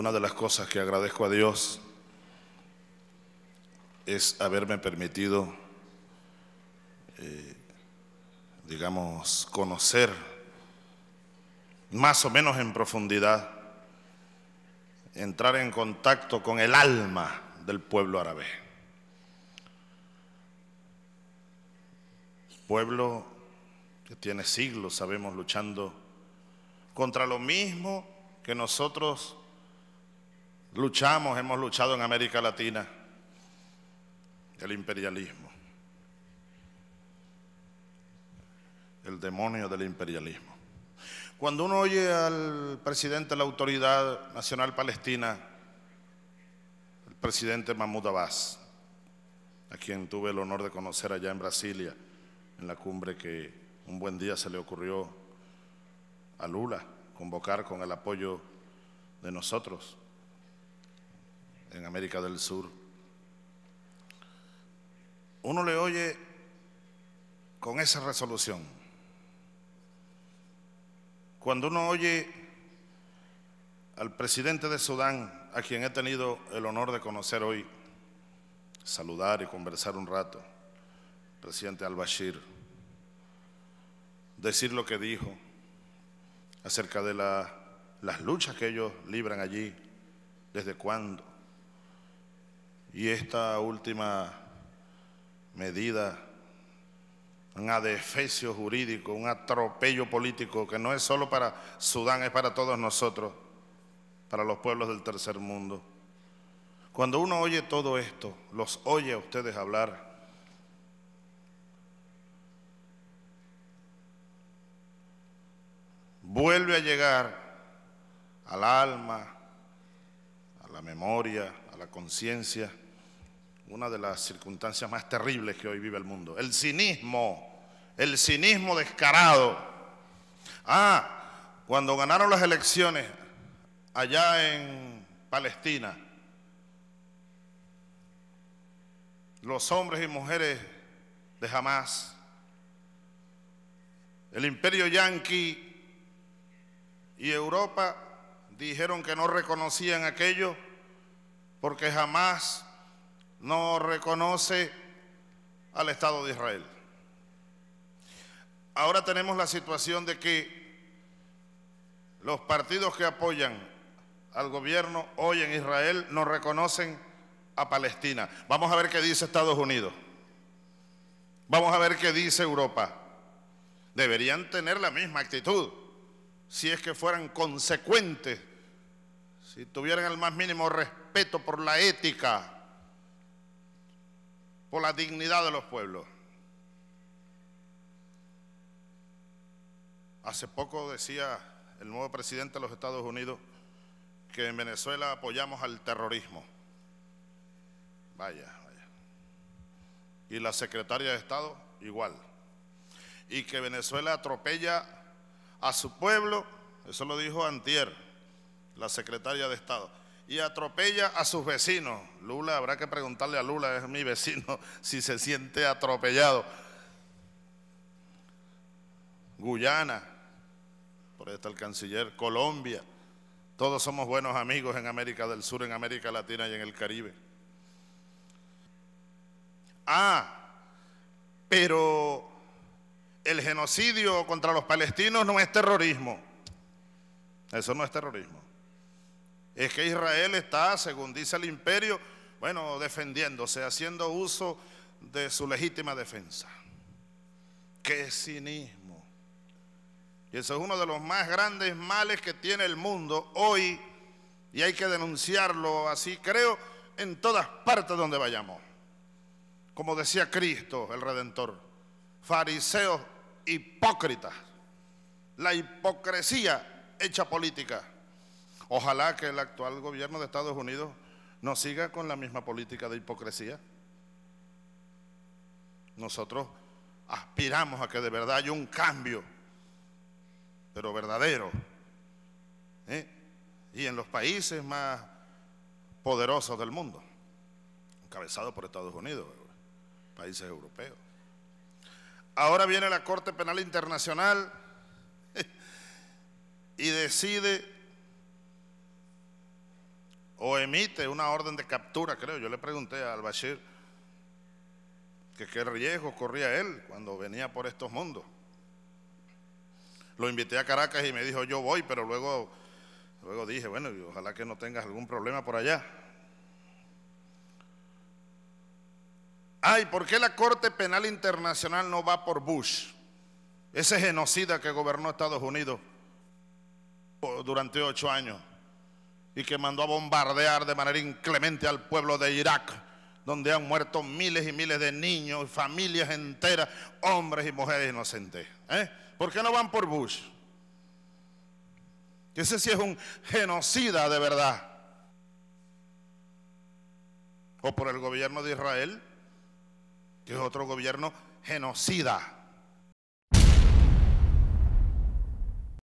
Una de las cosas que agradezco a Dios es haberme permitido, eh, digamos, conocer más o menos en profundidad, entrar en contacto con el alma del pueblo árabe. Pueblo que tiene siglos, sabemos, luchando contra lo mismo que nosotros Luchamos, hemos luchado en América Latina el imperialismo, el demonio del imperialismo. Cuando uno oye al presidente de la Autoridad Nacional Palestina, el presidente Mahmoud Abbas, a quien tuve el honor de conocer allá en Brasilia, en la cumbre que un buen día se le ocurrió a Lula convocar con el apoyo de nosotros, en América del Sur, uno le oye con esa resolución. Cuando uno oye al presidente de Sudán, a quien he tenido el honor de conocer hoy, saludar y conversar un rato, presidente al-Bashir, decir lo que dijo acerca de la, las luchas que ellos libran allí, desde cuándo, y esta última medida, un adefesio jurídico, un atropello político que no es solo para Sudán, es para todos nosotros, para los pueblos del tercer mundo. Cuando uno oye todo esto, los oye a ustedes hablar, vuelve a llegar al alma, a la memoria, la conciencia, una de las circunstancias más terribles que hoy vive el mundo. El cinismo, el cinismo descarado. Ah, cuando ganaron las elecciones allá en Palestina, los hombres y mujeres de Hamas, el imperio yanqui y Europa dijeron que no reconocían aquello porque jamás no reconoce al Estado de Israel. Ahora tenemos la situación de que los partidos que apoyan al gobierno hoy en Israel no reconocen a Palestina. Vamos a ver qué dice Estados Unidos. Vamos a ver qué dice Europa. Deberían tener la misma actitud si es que fueran consecuentes si tuvieran el más mínimo respeto por la ética, por la dignidad de los pueblos. Hace poco decía el nuevo presidente de los Estados Unidos que en Venezuela apoyamos al terrorismo. Vaya, vaya. Y la secretaria de Estado igual. Y que Venezuela atropella a su pueblo, eso lo dijo Antier la secretaria de Estado, y atropella a sus vecinos. Lula, habrá que preguntarle a Lula, es mi vecino, si se siente atropellado. Guyana, por ahí está el canciller, Colombia. Todos somos buenos amigos en América del Sur, en América Latina y en el Caribe. Ah, pero el genocidio contra los palestinos no es terrorismo. Eso no es terrorismo es que Israel está, según dice el imperio, bueno, defendiéndose, haciendo uso de su legítima defensa. Qué cinismo. Y eso es uno de los más grandes males que tiene el mundo hoy y hay que denunciarlo así, creo, en todas partes donde vayamos. Como decía Cristo, el Redentor, fariseos hipócritas, la hipocresía hecha política. Ojalá que el actual gobierno de Estados Unidos no siga con la misma política de hipocresía. Nosotros aspiramos a que de verdad haya un cambio, pero verdadero. ¿eh? Y en los países más poderosos del mundo, encabezados por Estados Unidos, países europeos. Ahora viene la Corte Penal Internacional y decide o emite una orden de captura, creo. Yo le pregunté al Bashir que qué riesgo corría él cuando venía por estos mundos. Lo invité a Caracas y me dijo, yo voy, pero luego, luego dije, bueno, ojalá que no tengas algún problema por allá. Ay, ¿por qué la Corte Penal Internacional no va por Bush? Ese genocida que gobernó Estados Unidos durante ocho años y que mandó a bombardear de manera inclemente al pueblo de Irak, donde han muerto miles y miles de niños, familias enteras, hombres y mujeres inocentes. ¿eh? ¿Por qué no van por Bush? Ese si es un genocida de verdad. O por el gobierno de Israel, que es otro gobierno genocida.